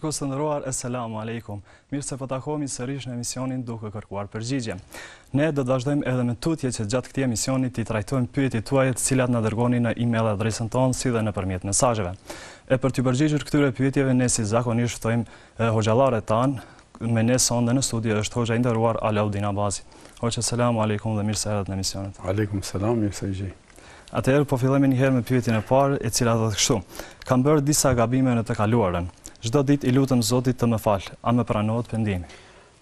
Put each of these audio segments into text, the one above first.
Shikos të ndëruar, eselamu alaikum. Mirë se pëtakohemi po sërish në emisionin duke kërkuar përgjigje. Ne do të vazhdojmë edhe me tutje që gjatë këti emisioni ti trajtojmë pyet i tuajet cilat në dërgoni në e-mail adresën tonë si dhe në përmjet mesajëve. E për të përgjigjur këtyre pyetjeve, ne si zakonisht tojmë hoxalare tanë, me ne sonde në studio është hoxha ndëruar Alaudin Abazi. Hoxha, selamu alaikum dhe mirë se edhe në emisionit. Alaikum, selam, mirë se i gjej. Atëherë po fillojmë njëherë me pyetjen e parë, e cila do të kështu. Kam bërë disa gabime në të kaluarën. Shdo dit i lutëm Zotit të më falë, a më pranohet pëndimi.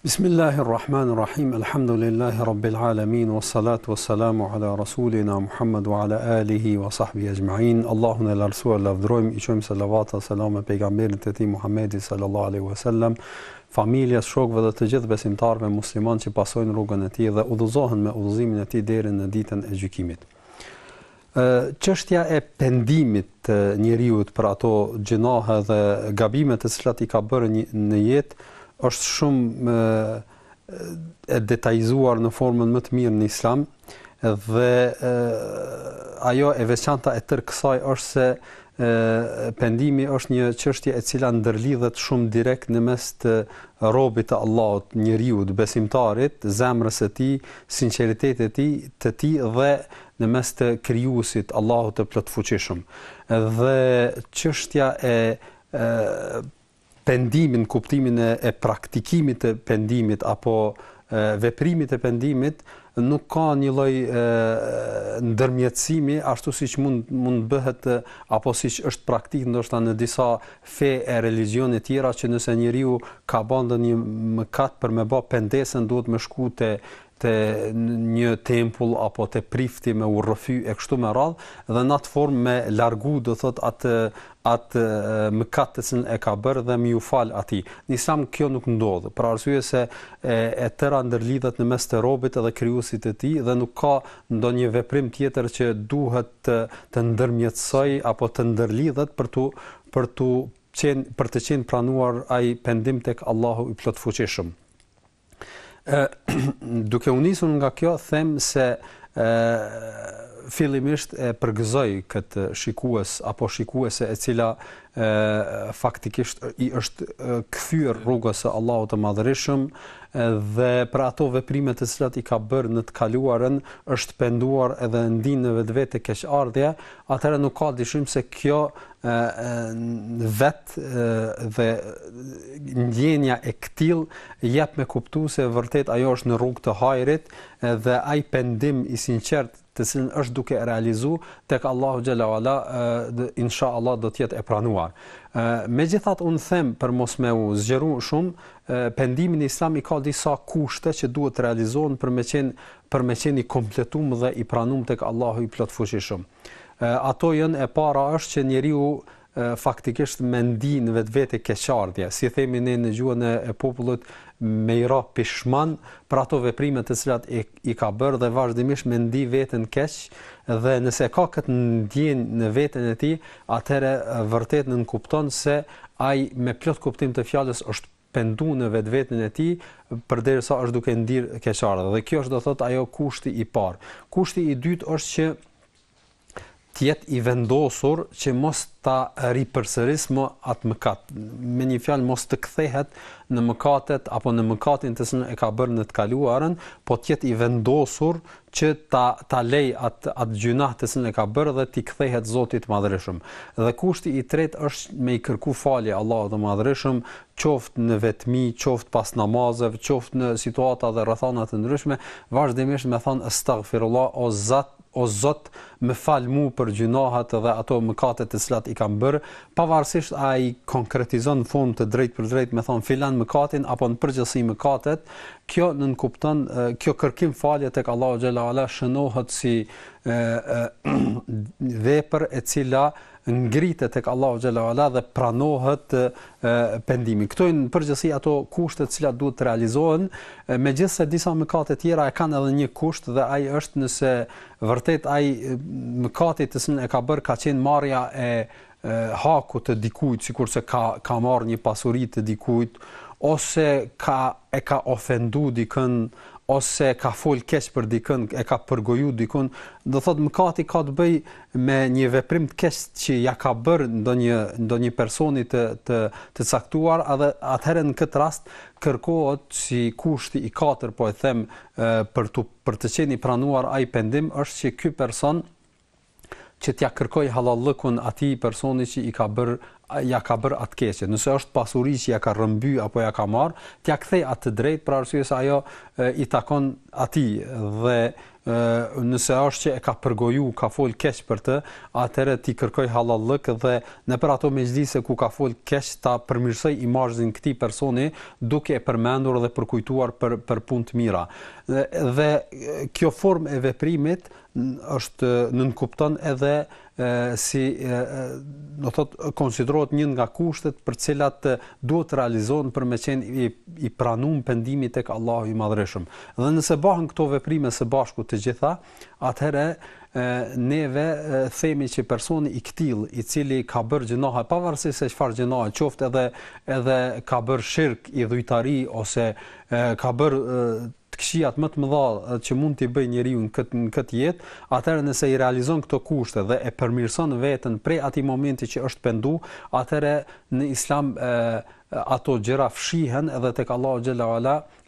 Bismillahirrahmanirrahim, alhamdulillahi rabbil alamin, wa salatu wa salamu ala rasulina Muhammad wa ala alihi wa sahbihi ajma'in, Allahun e lërësua, lëvdrojmë, i qëmë salavata, e pejgamberin të ti Muhammedi sallallahu alaihi wa sallam, familjes, shokve dhe të gjithë besimtarve musliman që pasojnë rrugën e ti dhe udhuzohen me udhuzimin e ti derin në ditën e gjykimit. Qështja e pendimit të njëriut për ato gjinohë dhe gabimet e sëllat i ka bërë një, në jetë, është shumë e, e detajzuar në formën më të mirë në islam, dhe e, ajo e veçanta e tërë kësaj është se e, pendimi është një qështja e cila ndërlidhet shumë direkt në mes të robit të Allahot, njëriut, besimtarit, zemrës e ti, sinceritetet ti, të ti dhe njëriut në mes të krijuesit Allahut të plotfuqishëm. Dhe çështja e e pendimin, kuptimin e, e praktikimit të pendimit apo e, veprimit të pendimit nuk ka një lloj ndërmjetësimi ashtu siç mund mund bëhet apo siç është praktik ndoshta në disa fe e religjione të tjera që nëse njeriu ka bën ndonjë mëkat për me bë pendesën duhet më shku te te një tempull apo te prifti me urrëfy e kështu me radh dhe në atë formë me largu do thot atë atë mëkat që e ka bërë dhe më u fal ati. Nisam kjo nuk ndodh, për arsuje se e, e tëra ndërlidhët në mes të robit edhe krijuesit e tij dhe nuk ka ndonjë veprim tjetër që duhet të, të ndërmjetësoj apo të ndërlidhet për tu për tu qen për të qenë pranuar ai pendim tek Allahu i plotfuqishëm. duke u nisur nga kjo them se ë fillimisht e përgëzoi këtë shikues apo shikuese e cila ë faktikisht i është kthyr rrugës së Allahut të Madhërisëm dhe për ato veprime të cilat i ka bërë në të kaluarën është penduar edhe ndinë në vetë vetë e kesh ardhja, atëra nuk ka dishim se kjo në vetë dhe ndjenja e këtil jep me kuptu se vërtet ajo është në rrugë të hajrit dhe ai pendim i sinqert të cilin është duke realizu tek Allahu xhala wala insha Allah të tjetë e pranuar. Me gjithat unë them për mos me u zgjeru shumë, pendimin islami ka disa kushte që duhet të realizohen për me qenë për me qenë i kompletum dhe i pranum tek Allahu i plot fuqishëm. Ato janë e para është që njeriu faktikisht me ndin vetvete keqardhje, si themi ne në gjuhën e popullit me ra pishman për ato veprime të cilat i, i ka bërë dhe vazhdimisht me ndi veten keq dhe nëse ka këtë ndjen në veten e tij, atëre vërtet në kupton se ai me plot kuptim të fjalës është pendu në vetveten e tij përderisa është duke ndir keqardhë dhe kjo është do thot ajo kushti i parë kushti i dytë është që të jetë i vendosur që mos ta ripërsëris më atë mëkat. Me një fjalë mos të kthehet në mëkatet apo në mëkatin që e ka bërë në të kaluarën, po të jetë i vendosur që ta ta lej atë atë gjuna të cilën e ka bërë dhe ti kthehet Zotit të Madhëreshëm. Dhe kushti i tretë është me i kërku falje Allahut të Madhëreshëm, qoftë në vetmi, qoftë pas namazeve, qoftë në situata dhe rrethana të ndryshme, vazhdimisht me thënë astaghfirullah o Zot o Zot, më fal mua për gjunohat dhe ato mëkate të cilat i kam bërë, pavarësisht ai konkretizon fund të drejtë për drejtë, më thon filan mëkatin apo në përgjithësi mëkatet, kjo nën kupton kjo kërkim falje tek Allahu xhela ala shënohet si vepër e cila ngritet tek Allahu xhala ala dhe pranohet pendimi. Kto janë përgjithësi ato kushte të cilat duhet të realizohen. megjithëse disa mëkate të tjera e kanë edhe një kusht dhe ai është nëse vërtet ai mëkati të sin e ka bër ka qenë marrja e haku të dikujt sikurse ka ka marrë një pasuri të dikujt ose ka e ka ofendu dikën ose ka fol keq për dikën, e ka përgoju dikun, do thot mëkati ka të bëj me një veprim të keq që ja ka bërë ndonjë ndonjë personi të të të caktuar, edhe atëherë në këtë rast kërkohet si kushti i katër, po e them, për të për të qenë i pranuar ai pendim është që ky person që t'ja kërkoj halallëkun ati personi që i ka bërë ja ka bër atë keqje. Nëse është pasuri që ja ka rrëmby apo ja ka marr, tja kthej atë drejt për arsye se ajo e, i takon atij dhe e, nëse është që e ka përgoju, ka fol keq për të, atëherë ti kërkoj halallëk dhe në për ato mëzhdise ku ka fol keq ta përmirësoj imazhin këtij personi duke e përmendur dhe përkujtuar për për punë të mira. Dhe, dhe kjo formë e veprimit është nënkupton edhe e, si do thotë konsiderohet një nga kushtet për të cilat duhet të realizohen për me qenë i, i pranuar pendimi tek Allahu i Madhreshëm. Dhe nëse bëhen këto veprime së bashku të gjitha, atëherë neve themi që personi i ktill i cili ka bërë gjinoha pavarësisht se çfarë gjinoha qoftë edhe edhe ka bërë shirq i dhujtari ose ka bërë të kshiat më të mëdha që mund t'i bëj njeriu në këtë në këtë jetë, atëherë nëse i realizon këto kushte dhe e përmirëson veten prej ati momenti që është pendu, atëherë në Islam e, ato gjera fshihen edhe tek Allahu xhela ala,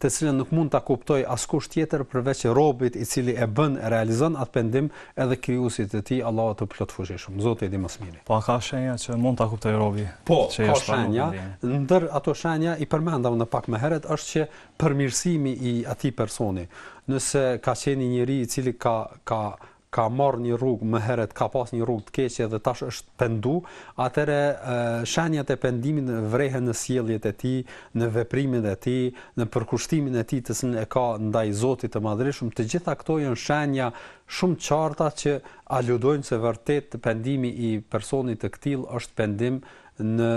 të cilën nuk mund ta kuptoj askush tjetër përveç robit i cili e bën realizon atë pendim edhe krijuesit të tij Allahu të plot fuqishëm. Zoti i di më së miri. Po ka shenja që mund ta kuptoj robi. Po, ka shenja. Ndër ato shenja i përmendam në pak më herët është që përmirësimi i atij personi, nëse ka qenë një njerëz i cili ka ka ka marr një rrugë më herët, ka pas një rrugë të keqe dhe tash është pendu, atëre shenjat e pendimit në vrehen në sjelljet e tij, në veprimet e tij, në përkushtimin e tij të sin e ka ndaj Zotit të Madhërisëm, të gjitha këto janë shenja shumë të qarta që aludojnë se vërtet pendimi i personit të ktill është pendim në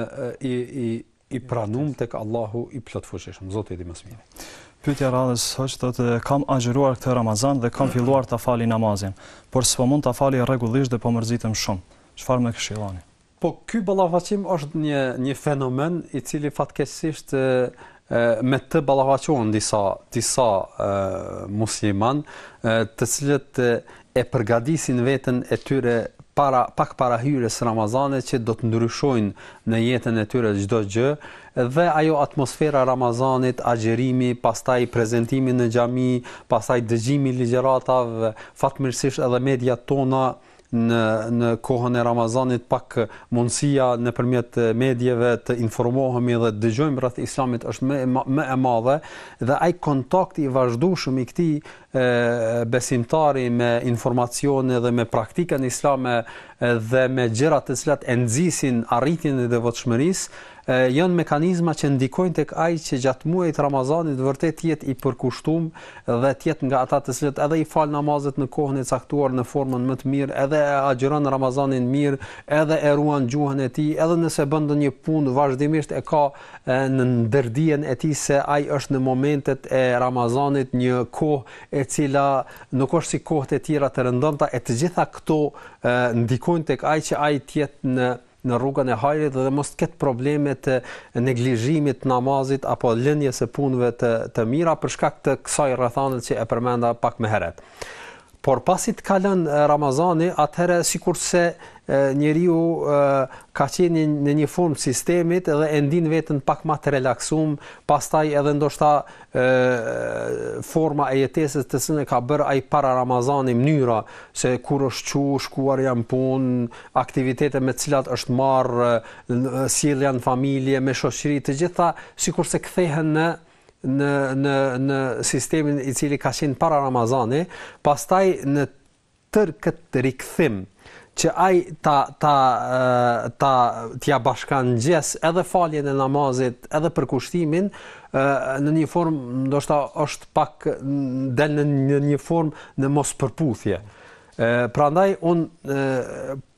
i i i pranum tek Allahu i plotfuqishëm, Zoti i dimësimit. Përgjigjera nis është, që kam agjëruar këtë Ramazan dhe kam filluar ta fali namazin, por s'po mund ta fali rregullisht dhe po mërzitem shumë. Çfarë më këshilloni? Po ky ballafoçim është një një fenomen i cili fatkesisht me të ballafoçon disa disa musliman të cilët e përgatisin veten e tyre para pak para hyrjes Ramazanit që do të ndryshojnë në jetën e tyre çdo gjë dhe ajo atmosfera Ramazanit, agjerimi, pastaj prezentimi në xhami, pastaj dëgjimi ligjëratave, fatmirësisht edhe mediat tona në në kohën e Ramazanit pak mundësia nëpërmjet medieve të informohemi dhe të dëgjojmë rreth Islamit është më më e madhe dhe ai kontakti i vazhdueshëm i këtij besimtari me informacione dhe me praktikën islame dhe me gjërat të cilat e nxisin arritjen e devotshmërisë janë mekanizma që ndikojnë tek ai që gjatë muajit Ramazanit vërtet jetë i përkushtuar dhe të jetë nga ata të cilët edhe i fal namazet në kohën e caktuar në formën më të mirë, edhe e agjiron Ramazanin mirë, edhe e ruan gjuhën e tij, edhe nëse bën ndonjë punë vazhdimisht e ka në ndërdijen e tij se ai është në momentet e Ramazanit një kohë e cila nuk është si kohët e tjera të rëndomta e të gjitha këto ndikojnë tek ai që ai të jetë në në rrugën e hajrit dhe mos ketë probleme të neglizhimit të namazit apo lënjes së punëve të të mira për shkak të kësaj rrethane që e përmenda pak më herët. Por pasi të kalon eh, Ramazani, atëherë sikurse njeriu ka qenë në një formë sistemit dhe e ndin veten pak më të relaksuar, pastaj edhe ndoshta forma e jetesis të sinë ka bër ai para Ramazani mënyra se kur është çu, shkuar jam punë, aktivitete me të cilat është marë, sjellja janë familje, me shoshëri të gjitha sikurse kthehen në në në në sistemin i cili ka qenë para Ramazanit, pastaj në tërë këtë rikthim që ai ta ta ta t'ia bashkan gjës edhe faljen e namazit edhe përkushtimin në një formë ndoshta është pak del në një formë në mos përputhje. Prandaj un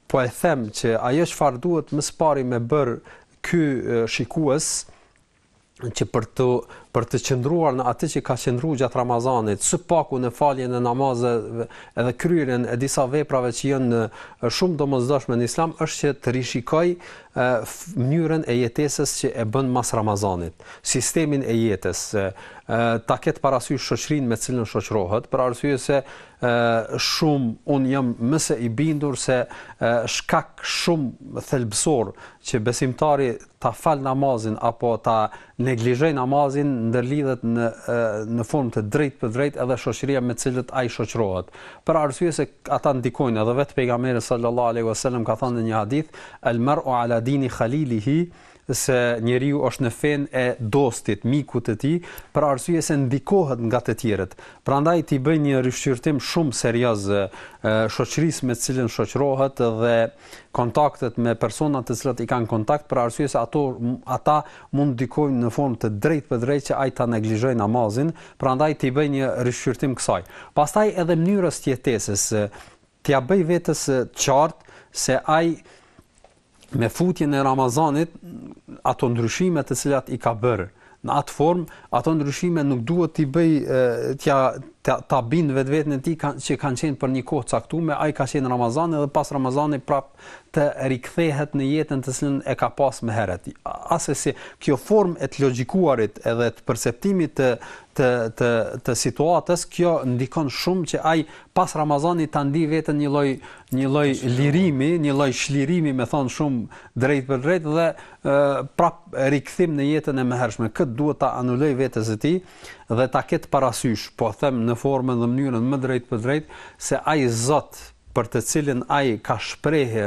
po e them që ajo çfarë duhet më së pari me bër ky shikues që për të për të qëndruar në atë që ka qëndruar gjatë Ramazanit, së paku në faljen e namazeve edhe kryerjen e disa veprave që janë shumë domosdoshme në Islam është që të rishikoj mënyrën e jetesës që e bën mas Ramazanit, sistemin e jetës, ta ketë parasysh shoqërinë me cilën shoqërohet, për arsye se shumë un jam më së i bindur se shkak shumë thelbësor që besimtari ta fal namazin apo ta neglizhoj namazin ndërlidhet në në formë të drejtë për drejtë edhe shoqëria me të cilët ai shoqërohet. Për arsye se ata ndikojnë edhe vetë pejgamberi sallallahu alaihi wasallam ka thënë në një hadith, "Al mar'u ala dini khalilihi", se njeriu është në fen e dostit, miku të tij, për arsye se ndikohet nga të tjerët. Prandaj ti bën një rishqyrtim shumë serioz shoqërisë me të cilën shoqërohet dhe kontaktet me persona të cilat i kanë kontakt për arsye se ato ata mund ndikojnë në formë të drejtë për drejtë që ai ta neglizhojë namazin, prandaj ti bën një rishqyrtim kësaj. Pastaj edhe mënyrës të jetesës, t'ia bëj vetes qartë se ai me futjen e Ramazanit ato ndryshime të cilat i ka bër në atë formë ato ndryshime nuk duhet t'i bëj t'ja ta bin vetë vetën e ti ka, që kanë qenë për një kohë caktuar, ai ka qenë në Ramazan dhe pas Ramazanit prap të rikthehet në jetën të sënë e ka pas më herët. Asë si kjo formë e të logjikuarit edhe të perceptimit të të të të situatës, kjo ndikon shumë që ai pas Ramazanit ta ndi vetën një lloj një lloj lirimi, një lloj shlirimi, më thonë shumë drejt për drejt dhe prap rikthim në jetën e mëhershme. Këtë duhet ta anuloj vetes e tij dhe ta ketë parasysh, po them në formën dhe mënyrën më drejt për drejt, se ai Zot për të cilin ai ka shprehë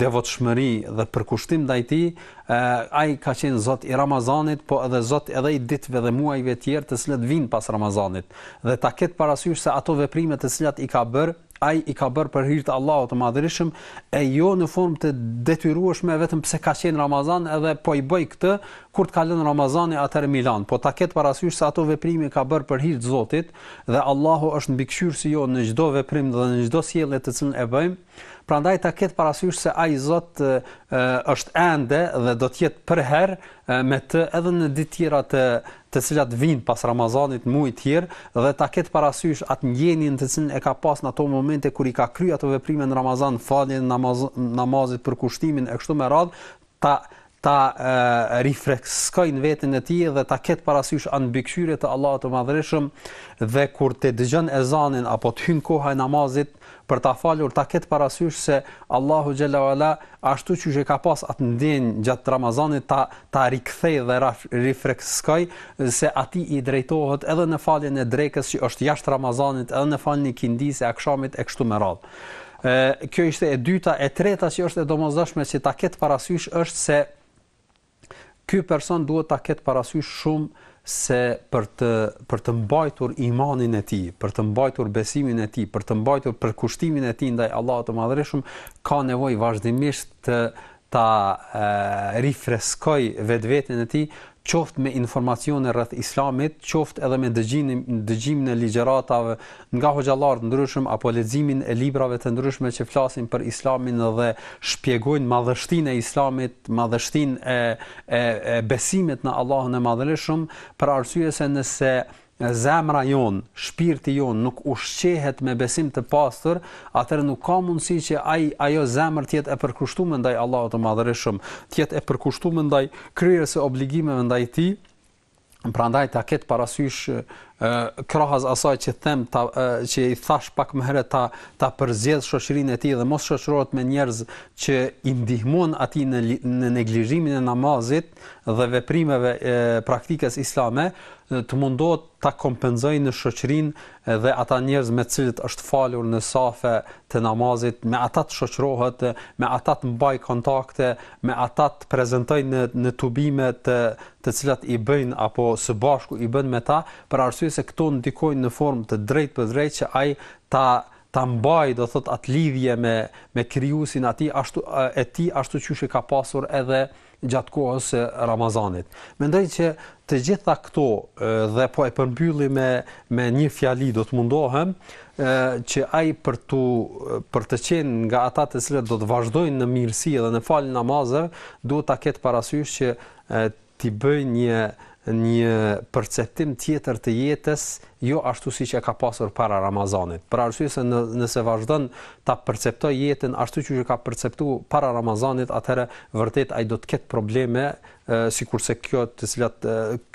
devotshmëri dhe përkushtim ndaj tij, ai ka qenë Zot i Ramazanit, po edhe Zot edhe i ditëve dhe muajve të tjerë të cilat vijnë pas Ramazanit. Dhe ta ketë parasysh se ato veprime të cilat i ka bërë, ai i ka bërë për hir të Allahut të Madhërisëm e jo në formë të detyrueshme vetëm pse ka qenë Ramazan edhe po i bëj këtë kur të kalon Ramazani atëherë në Milan. Po ta ket parasysh se ato veprime ka bërë për hir të Zotit dhe Allahu është mbikëqyrës i jo në çdo veprim dhe në çdo sjellje të cilën e bëjmë prandaj ta ketë parasysh se ai Zot është ende dhe do të jetë me të edhe në ditë tjera të të cilat vijnë pas Ramazanit, muaj tjerë dhe ta ketë parasysh atë ngjenin të cilën e ka pas në ato momente kur i ka kryer ato veprime në Ramazan, faljen namaz, namazit për kushtimin e kështu me radhë, ta ta rifreskojnë vetën e tij dhe ta ketë parasysh an bikshyrë të Allahut të Madhreshëm dhe kur të dëgjon ezanin apo të hyn koha e namazit për ta falur ta ketë parasysh se Allahu xhalla wala ashtu siç e ka pas atë ndjen gjatë Ramazanit ta ta rikthej dhe refreskoj se aty i drejtohet edhe në faljen e drekës që është jashtë Ramazanit edhe në faljen e kindis e akşamit e kështu me radhë ë kjo ishte e dyta e treta që është e domosdoshme si ta ket parasysh është se ky person duhet ta ketë parasysh shumë se për të për të mbajtur imanin e tij, për të mbajtur besimin e tij, për të mbajtur përkushtimin e tij ndaj Allahut të Madhërisht, ka nevojë vazhdimisht të ta e, rifreskoj vetveten e tij qoft me informacione rreth islamit, qoft edhe me dëgjimin dëgjimin e ligjëratave nga hoxhallar të ndryshëm apo leximin e librave të ndryshme që flasin për islamin dhe shpjegojnë madhështinë e islamit, madhështinë e e besimit në Allahun e Madhëreshëm, për arsye se nëse zemra jon, shpirti jon nuk ushqehet me besim të pastër, atëherë nuk ka mundësi që ai ajo zemër të jetë e përkushtuar ndaj Allahut të Madhërisëm, të jetë e përkushtuar ndaj krijes së obligimeve ndaj Ti. Prandaj ta ket parasysh krahas asaj që them ta që i thash pak më herët ta ta përzjedh shoqërinë e tij dhe mos shoqërohet me njerëz që i ndihmojnë atij në në neglizhimin e namazit dhe veprimeve e praktikës islame, të mundohet ta kompenzojë në shoqërinë dhe ata njerëz me të cilët është falur në safe të namazit, me ata të shoqërohet, me ata të mbaj kontakte, me ata të prezantojnë në, në tubime të të cilat i bëjnë apo së bashku i bën me ta, për arsye se këto ndikojnë në formë të drejtë për drejtë që ai ta ta mbaj do thot atë lidhje me me krijuesin aty ashtu e ti ashtu çuçi ka pasur edhe gjatë kohës së Ramazanit. Mendoj që të gjitha këto dhe po e përmbylli me me një fjali do të mundohem që ai për tu për të qenë nga ata të cilët do të vazhdojnë në mirësi dhe në fal namaz, duhet ta ketë parasysh që ti bëj një një perceptim tjetër të jetës jo ashtu siç e ka pasur para Ramazanit. Për arsye se në, nëse vazhdon ta perceptoj jetën ashtu siç e ka perceptuar para Ramazanit, atëherë vërtet ai do të ketë probleme sikurse kjo të cilat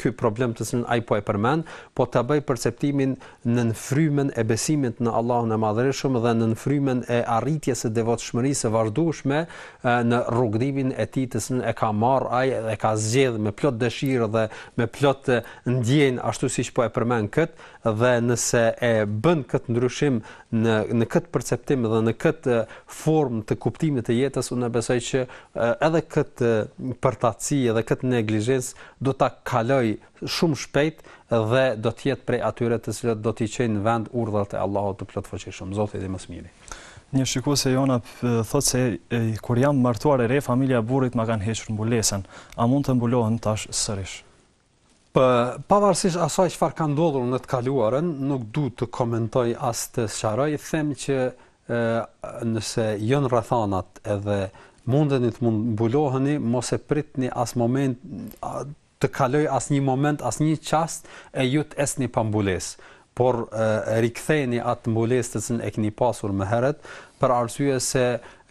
ky problem të cilën ai po e përmend, po ta bëj perceptimin në frymën e besimit në Allahun e Madhërisëm dhe në frymën e arritjes së devotshmërisë së vazhdueshme në rrugëdimin e tij të cilën e ka marr ai dhe ka zgjedh me plot dëshirë dhe me plot ndjenjë ashtu siç po e përmend kët, dhe nëse e bën këtë ndryshim në në këtë perceptim dhe në këtë formë të kuptimit të jetës, unë besoj që edhe këtë përtaci dhe këtë neglizhencë do ta kaloj shumë shpejt dhe do të jetë prej atyre të cilët do të çojnë në vend urdhrat e Allahut të plot fuqishëm. Zoti i mëshmirë. Një shikues e jona thotë se kur jam martuar e re familja e burrit ma kanë hequr mbulesën. A mund të mbulohen tash sërish? Pa, pavarësisht asaj çfarë ka ndodhur në të kaluarën, nuk du të komentoj as të sharaj, them që ë nëse jënë rrethanat edhe mundeni të mund mbulohuni, mos e pritni as moment të kaloj një moment, as një çast e ju të esni pa mbulesë por e riktheni atë mbulesë të cënë e këni pasur më heret, për arsye se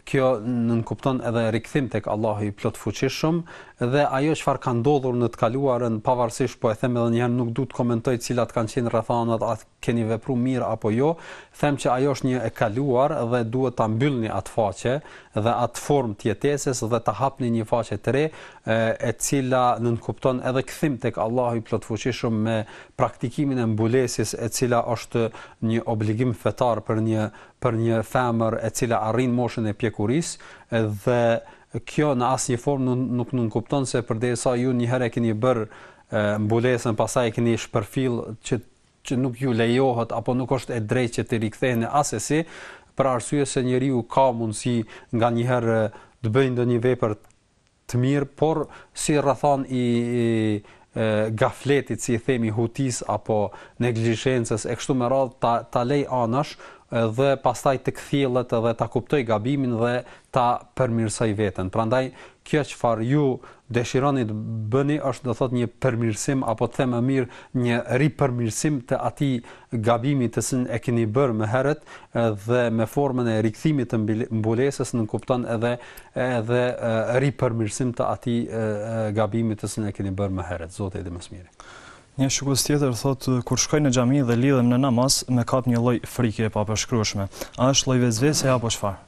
kjo nënkupton edhe rikthim të kë Allahu i plot fuqishëm, dhe ajo çfarë ka ndodhur në të kaluarën pavarësisht po e them edhe një herë nuk duhet komentoj cilat kanë qenë rrethana atë keni vepruar mirë apo jo them që ajo është një e kaluar dhe duhet ta mbyllni atë faqe dhe atë formë të jetesës dhe ta hapni një faqe të re e, e cila nënkupton edhe kthim tek Allahu i plotfuqishëm me praktikimin e mbulesis e cila është një obligim fetar për një për një femër e cila arrin moshën e pjekurisë dhe kjo në asë një formë nuk, nuk nuk kupton se për ju një herë e keni bërë mbulesën, pasaj e keni shpërfill që, që nuk ju lejohet apo nuk është e drejt që të rikëthejnë në për arsye se njëri ju ka mundësi nga një herë të bëjnë dhe një vepër të mirë, por si rrethon i, i gafletit si i themi hutis apo neglijshensës, e kështu me radh ta, ta lej anash, dhe pastaj të kthjellët dhe ta kuptoj gabimin dhe ta përmirësoj veten. Prandaj kjo çfarë ju dëshironi të bëni është do thot një përmirësim apo të them më mirë një ripërmirësim të atij gabimit të sin e keni bërë më herët dhe me formën e rikthimit të mbulesës në kupton edhe edhe ripërmirësim të atij gabimit të sin e keni bërë më herët. Zoti i dhe më së miri. Një shikues tjetër thot, kur shkoj në xhami dhe lidhem në namaz, më kap një lloj frike e papërshkrueshme. A është lloj vezvese apo çfarë?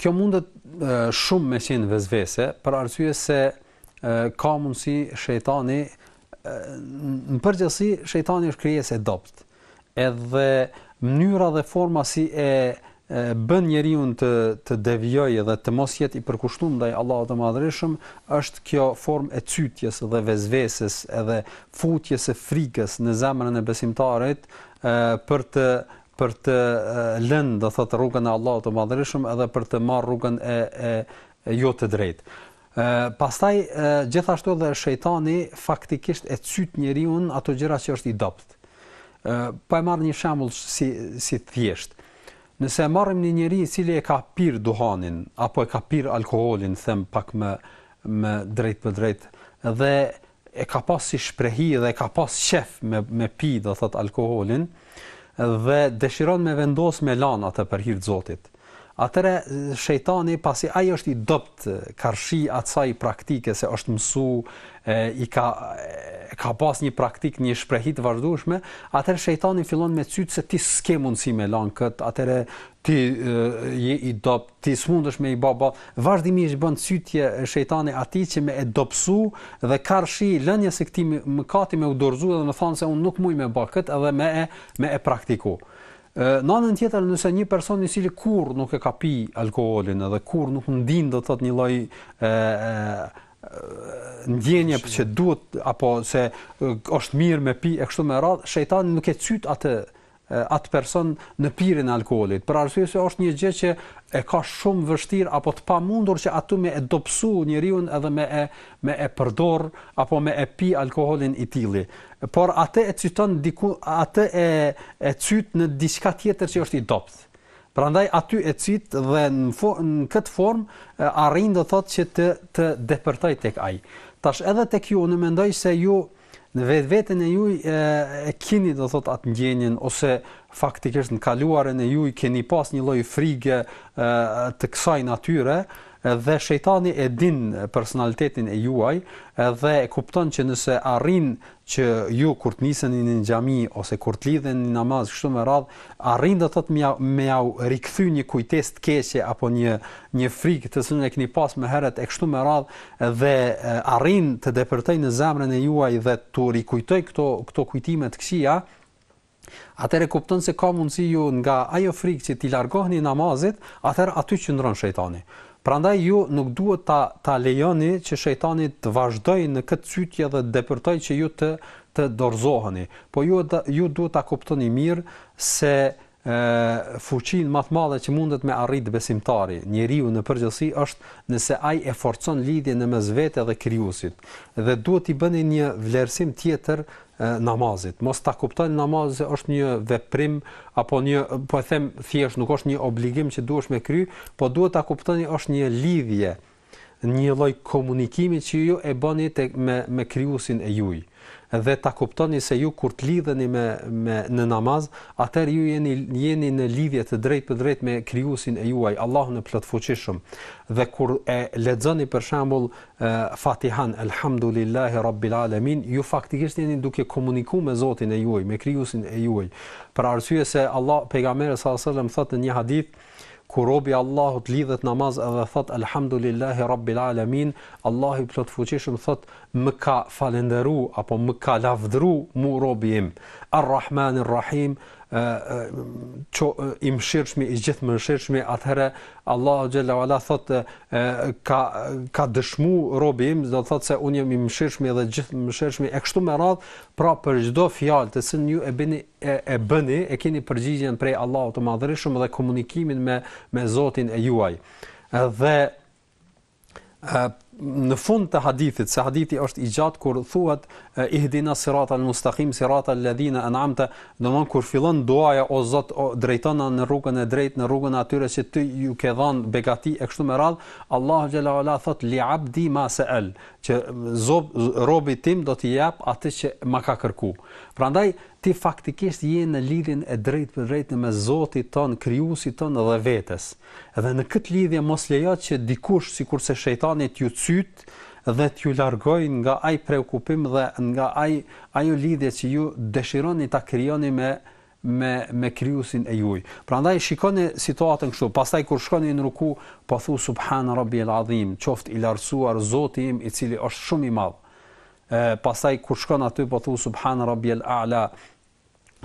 Kjo mundet shumë me qenë vezvese, për arsye se ka mundësi shejtani në përgjësi shejtani është krijesë e dobët. Edhe mënyra dhe forma si e bën njeriu të të devijojë dhe të mos jetë i përkushtuar ndaj Allahut të Madhërisëm, është kjo formë e cytjes dhe vezveses edhe futjes së frikës në zemrën e besimtarit për të për të lënë do thotë rrugën e Allahut të Madhërisëm edhe për të marr rrugën e e jo të drejtë. ë pastaj e, gjithashtu edhe shejtani faktikisht e cyt njeriu ato gjëra që është i dopt. ë po e marr një shembull si si thjesht. ë Nëse e marrim një njerëz i cili e ka pirë duhanin apo e ka pirë alkoolin, them pak më më drejt për drejt dhe e ka pas si shprehi dhe e ka pas qef me me pi, do thot alkoolin dhe dëshiron me vendos me lan atë për hir të Zotit. Atëre, shejtani, pasi ajo është i dopt karshi atësaj praktike, se është mësu, e, i ka, e, ka pas një praktik, një shprehit vazhdushme, atëre, shejtani fillon me cytë se ti s'ke mundësi me lanë këtë, atëre, ti e, i dopt, ti smundesh me i baba, vazhdimisht bën sytje cytje shejtani ati që me e dopsu dhe karshi lënjës e këti më me u dhe me thanë se unë nuk muj me ba këtë edhe me e, me e praktiku. Në anën tjetër, nëse një person i cili kur nuk e ka pi alkoolin edhe kur nuk ndin do të thotë një lloj ë ë ndjenje që duhet apo se është mirë me pi e kështu me radhë, shejtani nuk e cyt atë atë person në pirin e alkoolit. Për arsye se është një gjë që e ka shumë vështirë apo të pamundur që atu me adopsu njeriu edhe me e, me e përdor apo me e pi alkoolin i tilli. Por atë e citon diku atë e e cyt në diçka tjetër që është i dopt. Prandaj aty e cit dhe në fo, në këtë formë arrin të thotë që të të depërtoj tek ai. Tash edhe tek ju unë mendoj se ju në vetë vetën e juj e, e kini do thot atë ngjenin ose faktikisht në kaluarën e juj keni pas një lloj frige e, të kësaj natyre dhe shejtani e din personalitetin e juaj dhe e kupton që nëse arrin që ju kur të niseni në xhami ose kur të lidhen namaz kështu me radh, arrin të thotë me au rikthy një kujtesë të keqe apo një një frikë të sunë keni pas më herët e kështu me radh dhe arrin të depërtojnë në zemrën e juaj dhe të rikujtoj këto këto kujtime të këqija. Atër e se ka mundësi ju nga ajo frikë që ti largohni namazit, atër aty që ndronë Prandaj ju nuk duhet ta lejoni që shejtani të vazhdojë në këtë çytje dhe depërtojë që ju të të dorëzoheni, por ju ju duhet ta kuptoni mirë se ë fuqinë më të madhe që mundet me arrit besimtari, njeriu në përgjithësi është nëse ai e forcon lidhjen mes vetë dhe krijuesit. Dhe duhet i bëni një vlerësim tjetër namazit. Mos ta kuptoni namazi është një veprim apo një po e them thjesht nuk është një obligim që duhesh me kry, po duhet ta kuptoni është një lidhje, një lloj komunikimi që ju e bëni tek me me krijuesin e juaj dhe ta kuptoni se ju kur të lidheni me me në namaz, atëherë ju jeni jeni në lidhje të drejtë për drejtë me krijuesin e juaj, Allahun e plotfuqishëm. Dhe kur e lexoni për shembull Fatihan Elhamdulillahi Rabbil Alamin, ju faktikisht jeni duke komunikuar me Zotin e juaj, me krijuesin e juaj. Për arsye se Allah pejgamberi sallallahu alajhi wasallam thotë në një hadith, ku robi Allahut lidhet namaz dhe thot alhamdulillahi rabbil alamin, Allahu i plotfuqishëm thot më ka falendëruar apo më ka lavdëruar mu robi im. ar rahim çu i mshirshmi i gjithë mshirshmi atëherë Allahu xhalla wala thot ka ka dëshmu robi im do thot se unë jam i mshirshmi dhe gjithë mshirshmi e kështu me radh pra për çdo fjalë të sin ju e bëni e, e bëni e keni përgjigjen prej Allahut të Madhërisëm dhe komunikimin me me Zotin e juaj dhe në fund të hadithit se hadithi është i gjatë kur thuhet ihdina siratal mustaqim siratal ladhina an'amta do kur fillon duaja o Zot o drejtona në rrugën e drejtë në rrugën e atyre që ti ju ke dhënë begati e kështu me radh Allahu xhala Ola thot li abdi ma sa'al që zob, robi tim do t'i jap atë që ma ka kërku. Prandaj ti faktikisht je në lidhjen e drejt për drejtë me Zotin ton, krijuesin ton dhe vetes. Dhe në këtë lidhje mos lejo që dikush sikurse shejtani t'ju cyt dhe t'ju largojë nga aj preokupim dhe nga ai ajo lidhje që ju dëshironi ta krijoni me Zotit me me krijuesin e juaj. Prandaj shikoni situatën kështu. Pastaj kur shkoni në ruku, po thu subhan rabbil azim, qoftë i lartësuar Zoti im i cili është shumë i madh. Ë pastaj kur shkon aty po thu subhan rabbil a'la,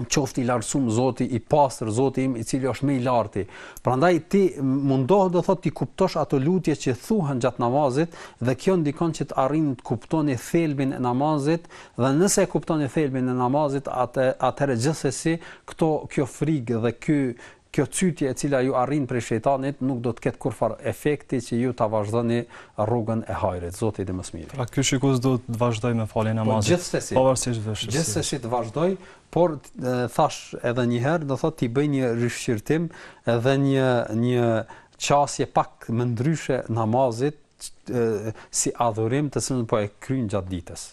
qofti i lartësum Zoti i pastër Zoti im i cili është më i larti. Prandaj ti mundohu do thotë ti kuptosh ato lutje që thuhen gjatë namazit dhe kjo ndikon që të arrin të kuptoni thelbin e namazit dhe nëse e kuptoni thelbin e namazit atë atëherë gjithsesi këto kjo frikë dhe ky kjo cytje e cila ju arrin prej shejtanit nuk do të ketë kurfar efekti që ju ta vazhdoni rrugën e hajrit. Zoti i mëshmirë. Pra ky shikues do të vazhdoj me falën e po, namazit. Pavarësisht veshjes. Gjithsesi të vazhdoj, por e, thash edhe një herë, do thotë ti bëj një rishqirtim edhe një një qasje pak më ndryshe namazit si adhurim të cilën po e kryen gjatë ditës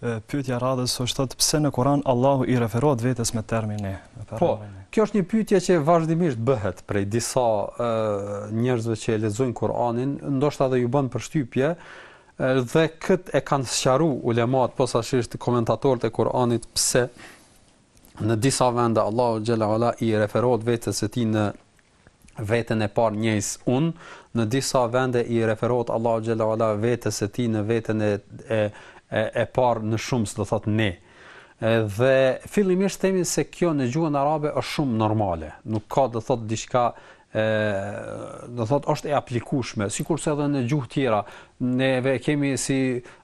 pyetja radhës është thotë pse në Kur'an Allahu i referohet vetes me termin e. Po, kjo është një pyetje që vazhdimisht bëhet prej disa njerëzve që e lexojnë Kur'anin, ndoshta dhe ju bën përshtypje dhe kët e kanë sqaruar ulemat posaçërisht komentatorët e Kur'anit pse në disa vende Allahu xhelala i referohet vetes së tij në veten e parë njëjës un në disa vende i referohet Allahu xhelala vetes së tij në veten e, e e, e parë në shumës, do thotë ne. Dhe fillimisht temin se kjo në gjuhën arabe është shumë normale. Nuk ka, do thotë, diçka ë do thot është e aplikueshme, sikurse edhe në gjuhë tjera. Neve kemi si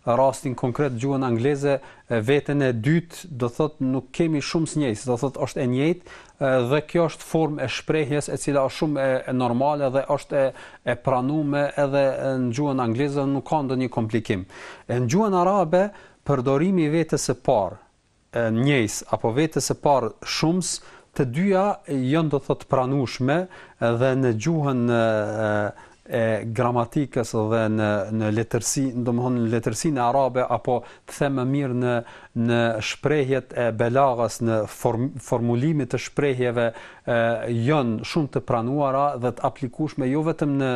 rastin konkret gjuhën angleze veten e dytë, do thot nuk kemi shumë sinjej, do thot është e njëjtë dhe kjo është formë e shprehjes e cila është shumë e normale dhe është e e edhe në gjuhën angleze nuk ka ndonjë komplikim. Në gjuhën arabe përdorimi i vetës së parë njëjs apo vetës së parë shumës të dyja janë do të thotë pranueshme dhe në gjuhën e, e gramatikës dhe në në letërsi, domthonë në letërsinë arabe apo të them më mirë në në shprehjet e belagës në form, formulimin e shprehjeve janë shumë të pranuara dhe të aplikueshme jo vetëm në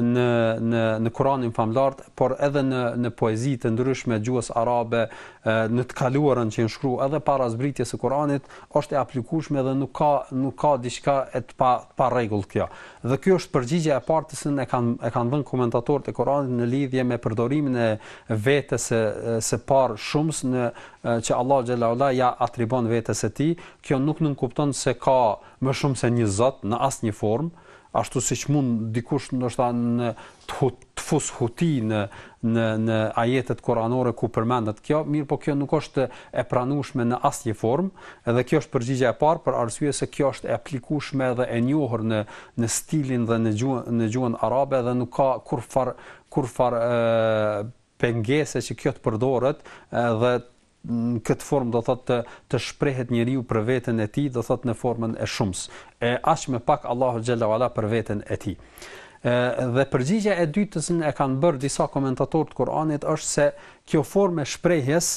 në në në Kur'anin famullart, por edhe në në poezi të ndryshme gjuhës arabe në të kaluarën që janë shkruar edhe para zbritjes së Kur'anit, është e aplikueshme dhe nuk ka nuk ka diçka e të pa pa rregull kjo. Dhe kjo është përgjigjja e parë në kanë e kanë dhënë komentatorët e Kur'anit në lidhje me përdorimin e vetes së së parë shumës në që Allah xhalla ala ja atribon vetes së tij, kjo nuk nënkupton se ka më shumë se një Zot në asnjë formë ashtu si që mund dikush në në të fus huti në ajetet koranore ku përmendet kjo, mirë po kjo nuk është e pranushme në asje form, edhe kjo është përgjigja e parë për arsye se kjo është e aplikushme edhe e njohër në stilin dhe në gjuhën arabe dhe nuk ka kur farë pengese që kjo të përdoret dhe në këtë formë do thotë të, të shprehet njeriu për veten e tij, do thotë në formën e shumës. E as më pak Allahu xhalla wala për veten e tij. Ë dhe përgjigjja e dytës e kanë bërë disa komentatorë të Kuranit është se kjo formë shprehjes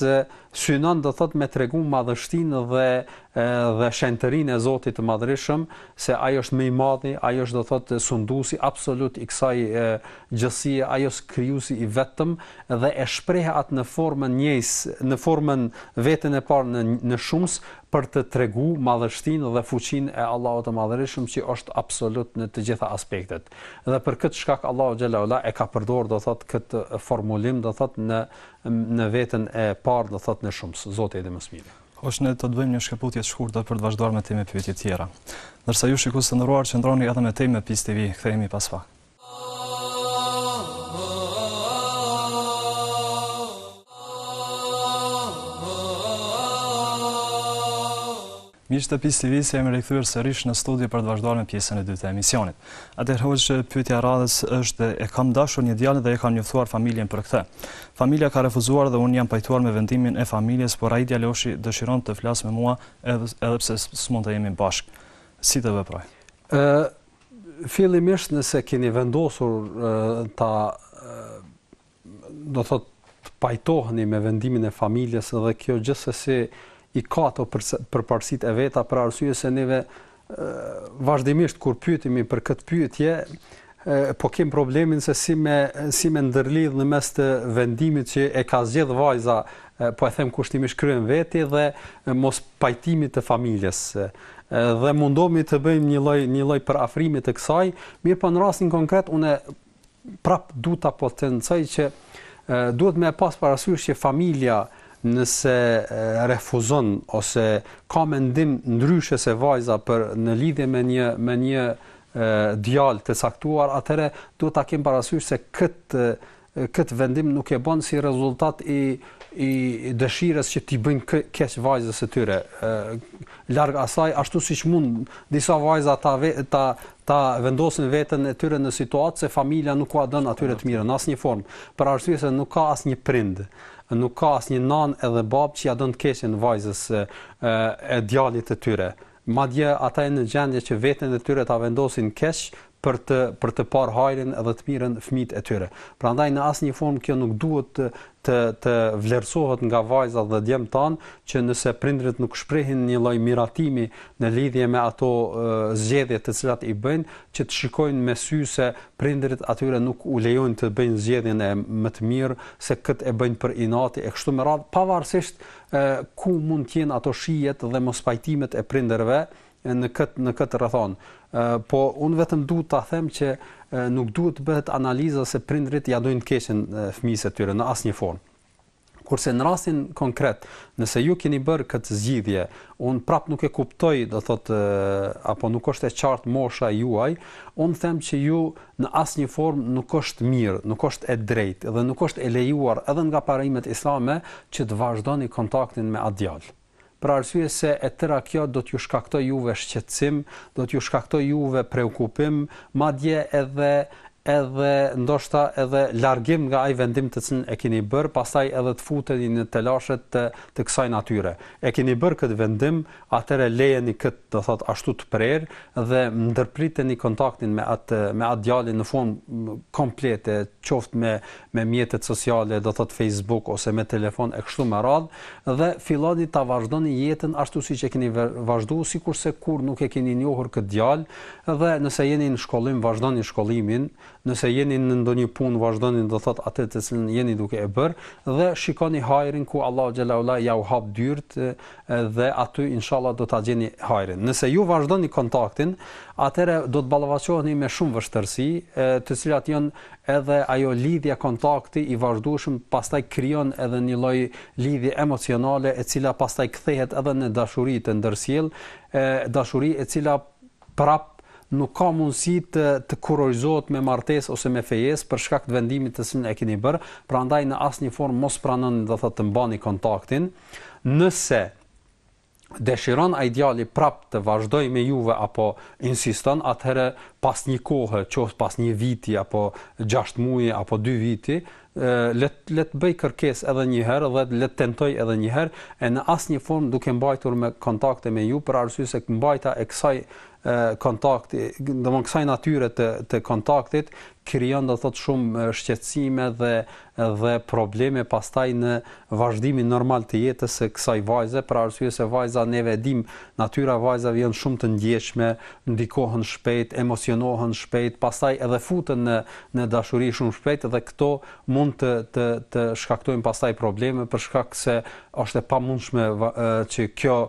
synon do thot me tregu madhështinë dhe dhe shenjtërinë e Zotit të Madhërisëm se ai është më i madhi, ai është do thot sunduesi absolut i kësaj gjësie, ai është krijuesi i vetëm dhe e shpreh atë në formën njëjës, në formën veten e parë në në shumës për të tregu madhështinë dhe fuqinë e Allahut të Madhërisëm që është absolut në të gjitha aspektet. Dhe për këtë shkak Allahu xhalla e ka përdorur do thot këtë formulim do thot në në veten e parë do thot në shumë zoti edhe më së miri. Osh ne do të bëjmë një shkëputje të shkurtër për të vazhduar me temat pyetje të tjera. Ndërsa ju shikues të nderuar që ndroni edhe në temë TV, kthehemi pas pak. Mi të pisë të visë, jemi rektuar së rishë në studi për të vazhdoar me pjesën e dy të emisionit. A të rëhoj që pytja radhës është e kam dashur një djallë dhe e kam njëthuar familjen për këthe. Familja ka refuzuar dhe unë jam pajtuar me vendimin e familjes, por a i dëshiron të flasë me mua edhe pse së mund të jemi bashkë. Si të vëpraj? Fili mishë nëse keni vendosur ta do të pajtoheni me vendimin e familjes dhe kjo gjithës si i ka ato për për parësitë e veta për arsye se ne vazhdimisht kur pyetemi për këtë pyetje po kem problemin se si me si me ndërlidh në mes të vendimit që e ka zgjedh vajza po e them kushtimisht kryen veti dhe mos pajtimit të familjes dhe mundohemi të bëjmë një lloj një lloj për afrimit të kësaj mirë po në rastin konkret unë prap duta po të ndsej që duhet më pas parasysh që familja nëse refuzon ose ka mendim ndryshe se vajza për në lidhje me një me një djalë të caktuar, atëre duhet ta kem parasysh se kët kët vendim nuk e bën si rezultat i i dëshirës që ti bën keq vajzës së tyre. Larg asaj ashtu siç mund disa vajza ta ta ta vendosin veten e tyre në situatë se familja nuk ka dhënë atyre të mirën në asnjë formë, për arsye se nuk ka asnjë prind nuk ka as një nan edhe bab që ja don të keshin vajzës e, e djalit të tyre. Madje ata janë në gjendje që veten e tyre ta vendosin kesh, për të për të parë hajrin edhe të mirën fëmijët e tyre. Prandaj në asnjë formë kjo nuk duhet të të, të vlerësohet nga vajzat dhe djemtan që nëse prindrit nuk shprehin një lloj miratimi në lidhje me ato zgjedhje të cilat i bëjnë, që të shikojnë me sy se prindrit atyre nuk u lejojnë të bëjnë zgjedhjen e më të mirë se këtë e bëjnë për inati e kështu me radhë, pavarësisht ku mund të jenë ato shijet dhe mos pajtimet e prindërve në këtë në këtë rrethon po un vetëm du ta them që nuk duhet të bëhet analiza se prindrit ja dojnë të keqen fëmijës e tyre në asnjë formë. Kurse në rastin konkret, nëse ju keni bërë këtë zgjidhje, un prap nuk e kuptoj, do thotë apo nuk është e qartë mosha juaj, un them që ju në asnjë formë nuk është mirë, nuk është e drejtë dhe nuk është e lejuar edhe nga parimet islame që të vazhdoni kontaktin me adjallë për arsye se e tëra kjo do t'ju shkaktoj juve shqetësim, do t'ju shkaktoj juve preokupim, madje edhe edhe ndoshta edhe largim nga ai vendim të cilin e keni bër, pastaj edhe të futeni në telashet të, të kësaj natyre. E keni bër këtë vendim, atëre lejeni këtë, do thot ashtu të prerë dhe ndërpriteni kontaktin me atë me atë djalin në fund komplete, qoftë me me mjetet sociale, do thot Facebook ose me telefon e kështu me radhë dhe filloni ta vazhdoni jetën ashtu siç e keni vazhduar, sikurse kur nuk e keni njohur këtë djalë dhe nëse jeni në shkollim vazhdoni shkollimin nëse jeni në ndonjë punë vazhdoni të thot atë të cilën jeni duke e bër dhe shikoni hajrin ku Allahu xhalla ula ja u hap dyert dhe aty inshallah do ta gjeni hajrin. Nëse ju vazhdoni kontaktin, atëherë do të ballavaçoheni me shumë vështirësi, të cilat janë edhe ajo lidhje kontakti i vazhdueshëm, pastaj krijon edhe një lloj lidhje emocionale e cila pastaj kthehet edhe në dashuri të ndërsjellë, dashuri e cila prap nuk ka mundësi të të kurorizohet me martesë ose me fejes për shkak të vendimit të sin e keni bër, prandaj në asnjë formë mos pranon, do thotë të mbani kontaktin. Nëse dëshiron ai djali prap të vazhdoj me juve apo insiston, atëherë pas një kohe, qoftë pas një viti apo 6 muaj apo 2 viti, le të bëj kërkesë edhe një herë dhe të tentoj edhe një herë e në asnjë formë duke mbajtur me kontakte me ju për arsye se mbajta e kësaj kontakti, do të thonë kësaj natyre të të kontaktit krijon do të thotë shumë shqetësime dhe dhe probleme pastaj në vazhdimin normal të jetës së kësaj vajze, për arsye se vajza ne dim, natyra vajzave janë shumë të ndjeshme, ndikohen shpejt, emocionohen shpejt, pastaj edhe futen në në dashuri shumë shpejt dhe këto mund të të të shkaktojnë pastaj probleme për shkak se është e pamundshme që kjo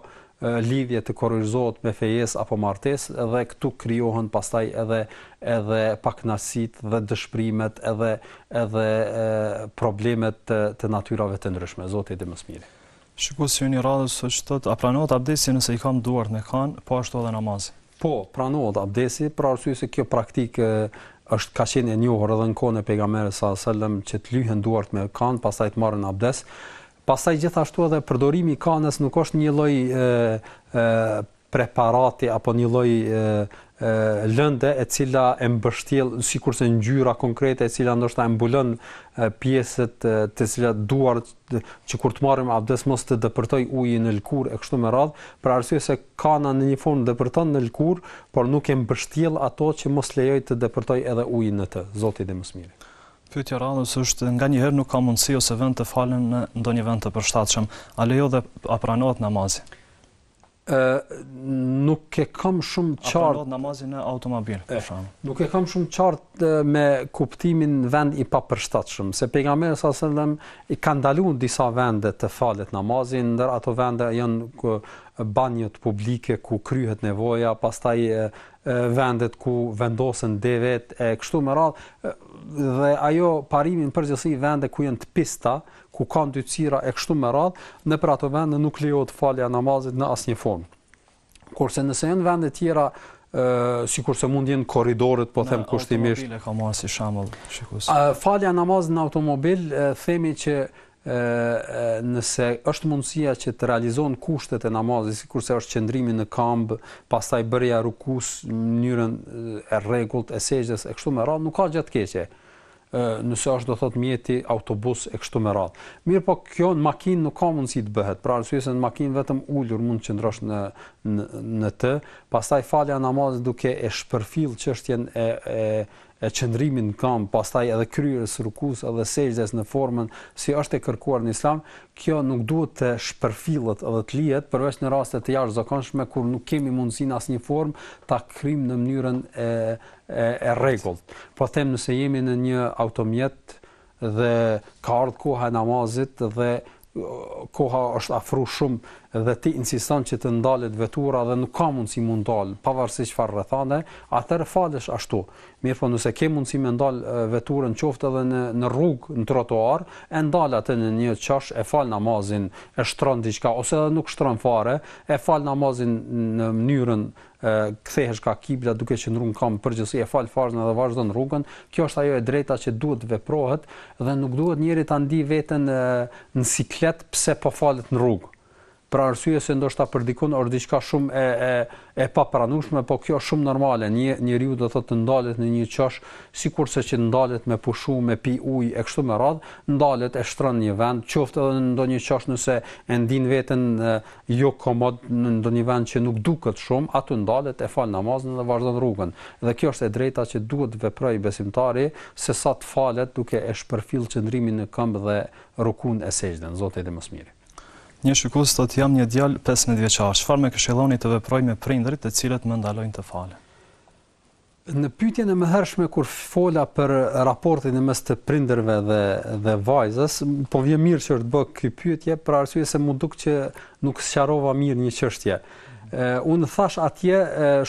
lidhje të korrizohet me fejes apo martes dhe këtu krijohen pastaj edhe, edhe pak dhe dëshprimet edhe, edhe e, problemet të, të natyrave të ndryshme Zotit e dhe mësë mirë. si një radhës së qëtët, a pranohet abdesi nëse i kam duart me kanë, po ashtu edhe namazin? Po, pranohet abdesi, pra arsuj se kjo praktikë është ka qenë e njohër edhe në kone pejgamberit sa sëllëm që të lyhen duart me kanë, pastaj të marrin abdesë. Pastaj gjithashtu edhe përdorimi i kanës nuk është një lloj ë preparati apo një lloj lëndë e cila e mbështjell sikurse ngjyra konkrete e cila ndoshta e mbulon pjesët të cilat duar që kur të marrim abdes mos të dëpërtoj ujin në lëkurë e kështu me radh, për arsye se kana në një fund dëpërton në lëkurë, por nuk e mbështjell ato që mos lejoj të dëpërtoj edhe ujin në të. Zoti i dhe mëshmirë që radhës është nganjëherë nuk ka mundësi ose vend të falen në ndonjë vend të përshtatshëm, a lejo dhe a pranohet namazi? ë nuk e kam shumë qartë apo namazin në automobil për eh, shkak. Nuk e kam shumë qartë me kuptimin vend i papërshtatshëm, se pejgamberi sa selam i kanë dalur disa vende të falet namazin ndër ato vende janë banjët publike ku kryhet nevoja, pas taj vendet ku vendosen devet e kështu më radhë, dhe ajo parimin për vende ku jenë të pista, ku kanë dy të cira e kështu më radhë, në ato vende nuk lejohet falja namazit në asnjë formë. Kurse nëse jenë vende tjera, si kurse mund jenë koridorit, po themë kushtimisht... Në e ka mua si shamo shikus... Falja namazit në automobil, themi që nëse është mundësia që të realizohen kushtet e namazit, sikurse është qëndrimi në kamb, pastaj bërja rukus në mënyrën e rregullt e sejdës e kështu me radhë, nuk ka gjatë keqe. ë nëse është do të thotë mjeti autobus e kështu me radhë. Mirë po kjo në makinë nuk ka mundësi të bëhet. Pra arsyesa në makinë vetëm ulur mund të qëndrosh në në në të, pastaj falja namazit duke e shpërfill çështjen e e e qëndrimin kam, pastaj edhe kryrës rukus edhe sejgjës në formën si është e kërkuar në islam, kjo nuk duhet të shperfilët edhe të lijet, përveç në rastet të jashtë zakonshme, kur nuk kemi mundësin asë një formë ta krymë në mënyrën e, e, e Po them nëse jemi në një automjet dhe ka ardhë koha e namazit dhe koha është afru shumë dhe ti insiston që të ndalet vetura dhe nuk ka mundësi mund dal pavarësisht çfarë rrethane, atëherë falesh ashtu. Mirë, po nëse ke mundësi me ndal veturën qoftë edhe në në rrugë, në trotuar, e ndal atë në një çash, e fal namazin, e shtron diçka ose edhe nuk shtron fare, e fal namazin në mënyrën kthehesh ka kibla duke qëndruar në këmbë përgjithësi e fal farzën dhe vazhdon rrugën. Kjo është ajo e drejta që duhet veprohet dhe nuk duhet njeri ta ndi veten në siklet pse po falet në rrugë për arsye se ndoshta për dikun or diçka shumë e e e papranueshme, po kjo është shumë normale. Një njeriu do të thotë të ndalet në një qosh, sikurse që ndalet me pushu, me pi ujë e kështu me radh, ndalet e shtron një vend, qoftë edhe në ndonjë qosh nëse e ndin veten jo komod në ndonjë vend që nuk duket shumë, atë ndalet e fal namazin dhe vazhdon rrugën. Dhe kjo është e drejta që duhet të veprojë besimtari, se sa të falet duke e shpërfill qendrimin në këmbë dhe rukun e sejdën. Zoti i dhe mësmiri. Një shikues të jam një djalë 15 vjeçar. Çfarë më këshilloni të veproj me prindrit të cilët më ndalojnë të fal? Në pyetjen e mëhershme kur fola për raportin e mes të prindërve dhe dhe vajzës, po vje mirë që të bëj kjo pyetje për arsye se më duk që nuk sqarova mirë një çështje. unë thash atje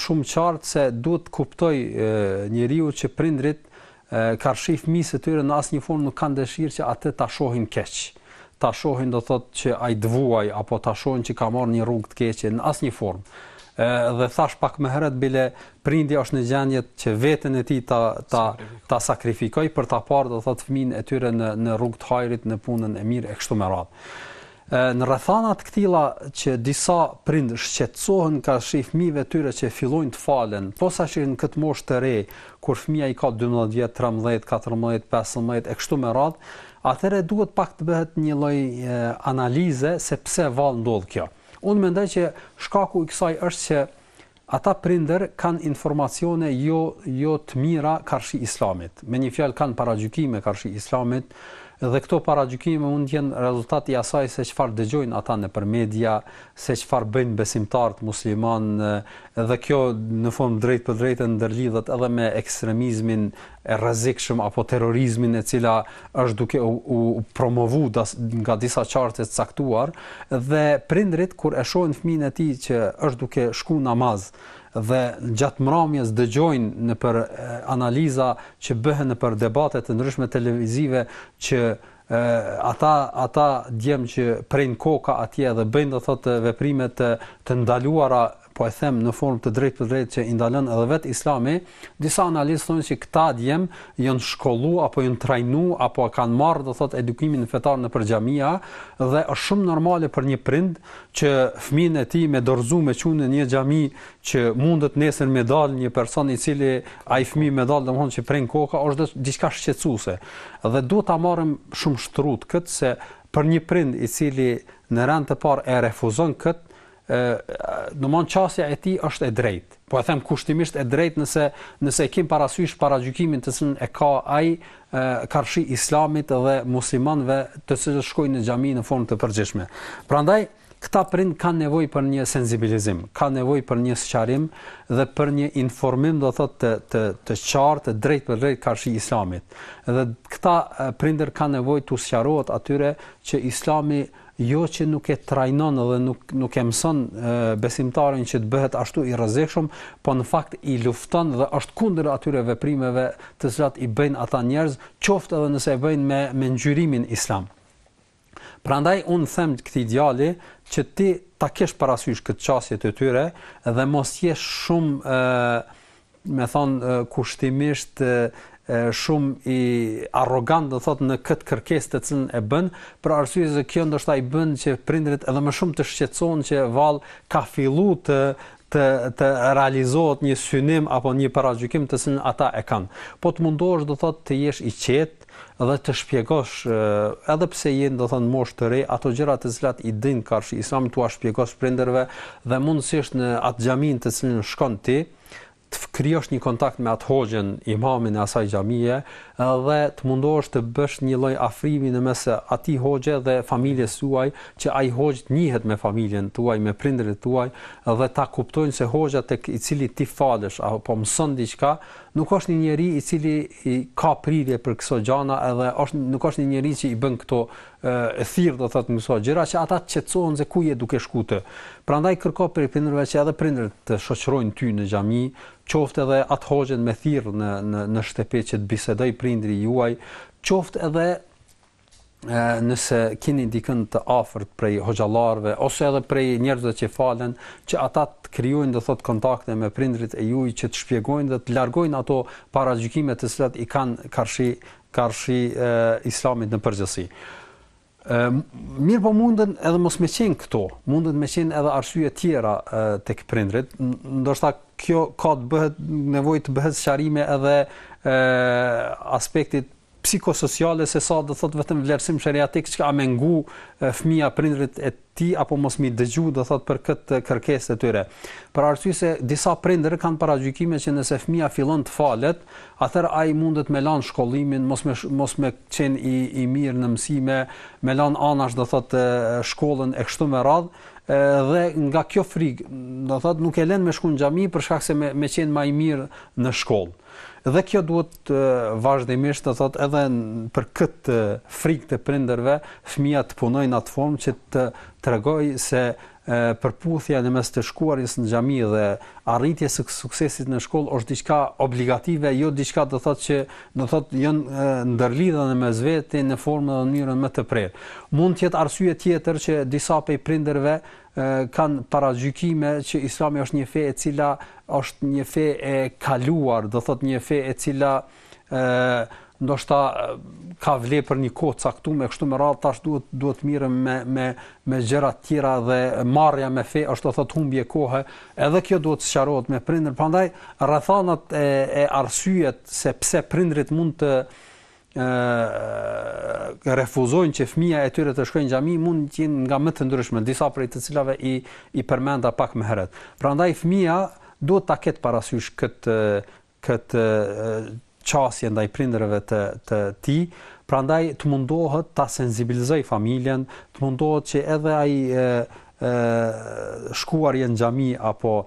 shumë qartë se duhet të kuptoj një njeriu që prindrit uh, ka rshif misë të tyre në asë një formë nuk kanë dëshirë që atë të ashohin keqë ta shohin do thotë që ai dvuaj apo ta shohin që ka marrë një rrugë të keqe në asnjë formë. ë dhe thash pak më herët bile prindi është në gjendje që veten e tij ta ta ta sakrifikoj për ta parë do thotë fëmin e tyre në në rrugë të hajrit, në punën e mirë e kështu me radhë. ë në rrethana të këtilla që disa prind shqetësohen ka shih fëmijëve tyre që fillojnë të falen, posa në këtë moshë të re kur fëmia i ka 12 vjet, 13, 14, 15 e kështu me radhë, atëherë duhet pak të bëhet një lloj analize se pse vall ndodh kjo. Unë mendoj që shkaku i kësaj është se ata prindër kanë informacione jo jo të mira karshi islamit. Me një fjalë kanë paragjykime karshi islamit, dhe këto para gjykime mund të jenë rezultati i asaj se çfarë dëgjojnë ata në për media, se çfarë bëjnë besimtarët muslimanë dhe kjo në fund drejt për drejtë ndërlidhet edhe me ekstremizmin e rrezikshëm apo terrorizmin e cila është duke u, u promovuar nga disa çarte të caktuar dhe prindrit kur e shohin fëmin e tij që është duke shku namaz, dhe gjatë mramjes dëgjojnë në për eh, analiza që bëhen në për debatet të ndryshme televizive që e, eh, ata, ata djemë që prejnë koka atje dhe bëjnë dhe thotë veprimet të, të ndaluara po e them në formë të drejtë për drejtë që i ndalën edhe vet Islami, disa analistë thonë se këta djem janë shkollu apo janë trajnu apo kanë marrë do thotë edukimin fetar në përgjamia, dhe është shumë normale për një prind që fëmijën e tij me dorëzu me qunë në një xhami që mundet nesër me dal një person i cili ai fëmijë me dal domthonjë që prin koka është diçka shqetësuese dhe duhet ta marrim shumë shtrut këtë se për një prind i cili në rand të parë e refuzon këtë do të thonë e tij është e drejtë. Po e them kushtimisht e drejtë nëse nëse e kim parasysh paragjykimin të sënë e ka ai karshi islamit dhe muslimanëve të cilët shkojnë në gjami në formë të përgjithshme. Prandaj këta prind kanë nevojë për një sensibilizim, kanë nevojë për një sqarim dhe për një informim do thotë të të të qartë, të drejtë për drejtë karshi islamit. Dhe këta prindër kanë nevojë të sqarohet atyre që islami jo që nuk e trajnon dhe nuk nuk e mëson besimtarin që të bëhet ashtu i rrezikshëm, po në fakt i lufton dhe është kundër atyre veprimeve të cilat i bëjnë ata njerëz, qoftë edhe nëse e bëjnë me me ngjyrimin islam. Prandaj un them këtij djali që ti ta kesh parasysh këtë çështje të tyre dhe mos jesh shumë ë me thon kushtimisht shumë i arrogant do thot në këtë kërkesë të cën e bën për arsye se kjo ndoshta i bën që prindrit edhe më shumë të shqetësohen që vallë ka filluar të të të realizohet një synim apo një paraqykim të cën ata e kanë po të mundohesh do thot të jesh i qetë dhe të shpjegosh edhe pse je do thonë mosh të re ato gjëra të cilat i din karshi islam tua shpjegosh prindërve dhe mundësisht në atë xhamin të cilin shkon ti të krijosh një kontakt me atë hoxhën, imamin e asaj xhamie dhe të mundosh të bësh një lloj afrimi në mes atij hoxhe dhe familjes suaj, që ai hoxh të njihet me familjen tuaj, me prindërit tuaj dhe ta kuptojnë se hoxha tek i cili ti falesh apo mëson diçka, nuk është një njerëz i cili ka prirje për këso gjëna edhe është nuk është një njerëz që i bën këto e thirë, do të të mësoj, gjera që ata të qetësohën ku kuje duke shkute. Pra ndaj kërko për i që edhe prindrët të shoqërojnë ty në gjami, qoftë edhe atë hoxhën me thirë në, në, në shtepi që të bisedoj prindri juaj, qoftë edhe e, nëse kini dikën të afert prej hoxhallarëve ose edhe prej njerëzë që falen, që ata të kryojnë dhe thotë kontakte me prindrit e juaj, që të shpjegojnë dhe të largojnë ato para të cilat i kanë karshi, karshi e, islamit në përgjithësi mirë po mundën edhe mos me qenë këto, mundën me qenë edhe arsye tjera të këpërindrit, ndoshta kjo ka të bëhet, nevoj të bëhet sharime edhe e, aspektit psikosociale se sa do thot vetëm vlerësim sheriatik që a mengu fëmia prindrit e ti apo mos mi dëgju do thot për këtë kërkesë të tyre. Për arsye se disa prindër kanë parajykime që nëse fëmia fillon të falet, atëherë ai mundet me lan shkollimin, mos me mos me qen i i mirë në mësime, me lan anash do thot shkollën e kështu me radh dhe nga kjo frikë do thot nuk e lën me shkuën xhami për shkak se me, me qen më i mirë në shkollë dhe kjo duhet vazhdimisht të thotë edhe për këtë frikë të prindërve fëmija të punojnë në atë formë që të tregojë se përputhja në mes të shkuarjes në xhami dhe arritjes së suksesit në shkollë është diçka obligative, jo diçka do të thotë që do thotë janë ndërlidha në mes vetin në formën dhe njërën më të prerë. Mund të jetë arsye tjetër që disa prej prindërve kanë gjykime që Islami është një fe e cila është një fe e kaluar, do thotë një fe e cila ndoshta ka vlerë për një kohë caktuar, kështu me radhë tash duhet duhet mirë me me me gjëra të tjera dhe marrja me fe, ashtu thot humbje kohë, edhe kjo duhet sqarohet me prindër. Prandaj rrethanat e, e arsyet se pse prindrit mund të e refuzojnë që fëmia e tyre të shkojnë xhami mund të jenë nga më të ndryshme disa prej të cilave i i përmenda pak më herët. Prandaj fëmia duhet ta ketë parasysh këtë këtë qasje ndaj prindërve të, të ti, pra ndaj të mundohet të sensibilizaj familjen, të mundohet që edhe aj e, e, shkuar jenë gjami apo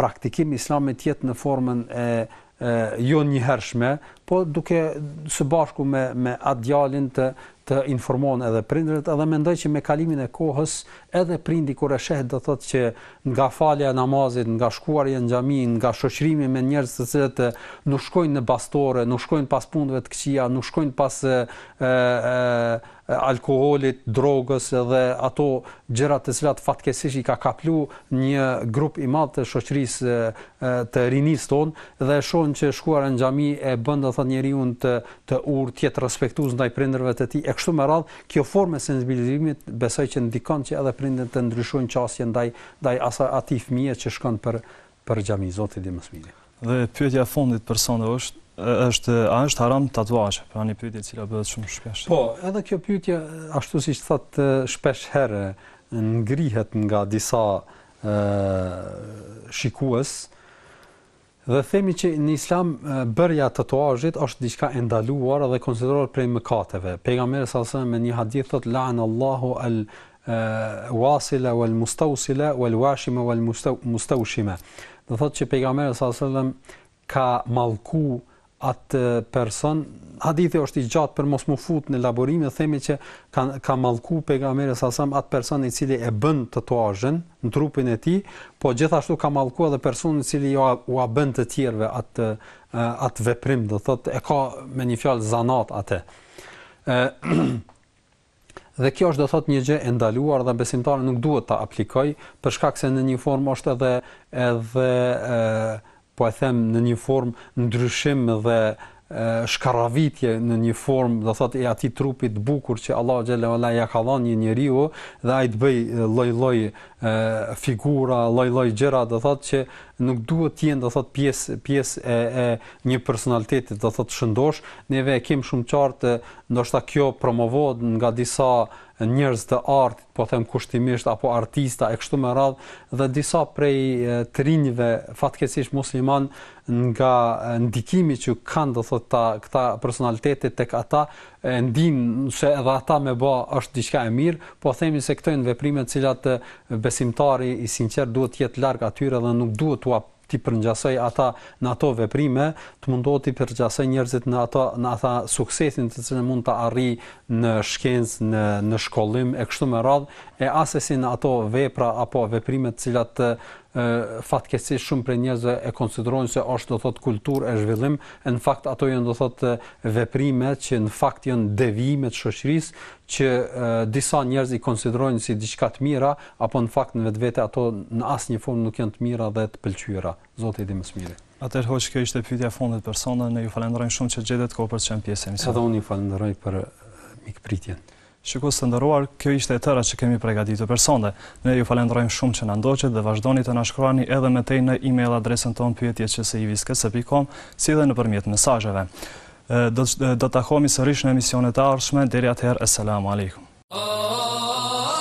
praktikim islamit jetë në formën e jo një hershme, po duke së bashku me, me atë djalin të të informojnë edhe prindërit, edhe mendoj që me kalimin e kohës edhe prindi kur e sheh do thotë që nga falja e namazit, nga shkuarja në xhami, nga shoqërimi me njerëz të cilët nuk shkojnë në bastore, nuk shkojnë pas punëve të këqija, nuk shkojnë pas e, alkoholit, drogës dhe ato gjërat të cilat fatkesish i ka kaplu një grup i madhë të shoqëris të rinis tonë dhe shonë që shkuar në gjami e bëndë dhe njeri unë të urë tjetë respektuz në ndaj prinderve të ti e kështu me radhë kjo formë e sensibilizimit besaj që ndikon që edhe prinder të ndryshojnë qasje ndaj ati fëmije që shkon për gjami, zotit i mësmini. Dhe pyetja fondit për sonde është, është a është haram tatuazh? Pra një pyetje e cila bëhet shumë shpesh. Po, edhe kjo pyetje ashtu siç thot shpesh herë ngrihet nga disa ë shikues. Dhe themi që në Islam bërja e tatuazhit është diçka e ndaluar dhe konsiderohet prej mëkateve. Pejgamberi sa sa me një hadith thot la'anallahu al wasila wal mustawsila wal washima wal mustawshima. Do thot që pejgamberi sa ka mallku atë person hadithi është i gjatë për mos mu fut në laborime themi që ka, ka malku e sasam atë person i cili e bën të toazhen në trupin e ti po gjithashtu ka malku edhe person i cili jo ua bën të tjerve atë, atë veprim dhe thot e ka me një fjalë zanat atë e, dhe kjo është do thot një gjë e ndaluar dhe besimtarë nuk duhet të aplikoj për shkak se në një form është edhe edhe e, po e them në një formë ndryshim dhe shkaravitje në një formë do thotë e atij trupit të bukur që Allahu xhelalu ala ja ka dhënë një njeriu dhe ai të bëj lloj-lloj figura, lloj-lloj gjëra do thotë që nuk duhet të jenë do thotë pjesë pjesë e, e një personaliteti do thotë shëndosh neve kem shumë qartë ndoshta kjo promovohet nga disa njerëz të artit, po them kushtimisht apo artista e kështu me radh dhe disa prej të rinjve fatkeqësisht musliman nga ndikimi që kanë do thotë ta këta personalitete tek ata e ndin se edhe ata me bë është diçka e mirë, po themi se këto janë veprime të cilat besimtari i sinqert duhet të jetë larg atyre dhe nuk duhet t'ua ti përngjasoj ata në ato veprime, të mundohet ti përngjasoj njerëzit në ato në ata suksesin të cilën mund të arrijë në shkencë, në në shkollim e kështu me radhë, e asesin ato vepra apo veprime të cilat të, fatkesi shumë për njerëzë e konsiderojnë se është do thot kulturë e zhvillim, në fakt ato janë do thot veprime që në fakt janë devijime të shoqërisë që disa njerëz i konsiderojnë si diçka të mira, apo në fakt në vetvete ato në asnjë formë nuk janë të mira dhe të pëlqyera. Zoti i di më së miri. Atëherë hoqë kjo ishte pyetja fondet fundit personave, ne ju falendrojnë shumë që gjetët kohë për të qenë pjesë e Edhe unë ju falenderoj për mikpritjen. Shikos të ndëruar, kjo ishte e tëra që kemi pregaditë për sonde. Ne ju falendrojmë shumë që në ndoqet dhe vazhdoni të nashkruani edhe me tej në e-mail adresën ton pjetje që se i viske se pikom, si dhe në përmjetë mesajëve. Do të takomi së rishë në emisionet e arshme, dirja të herë, assalamu alikum. Oh, oh, oh,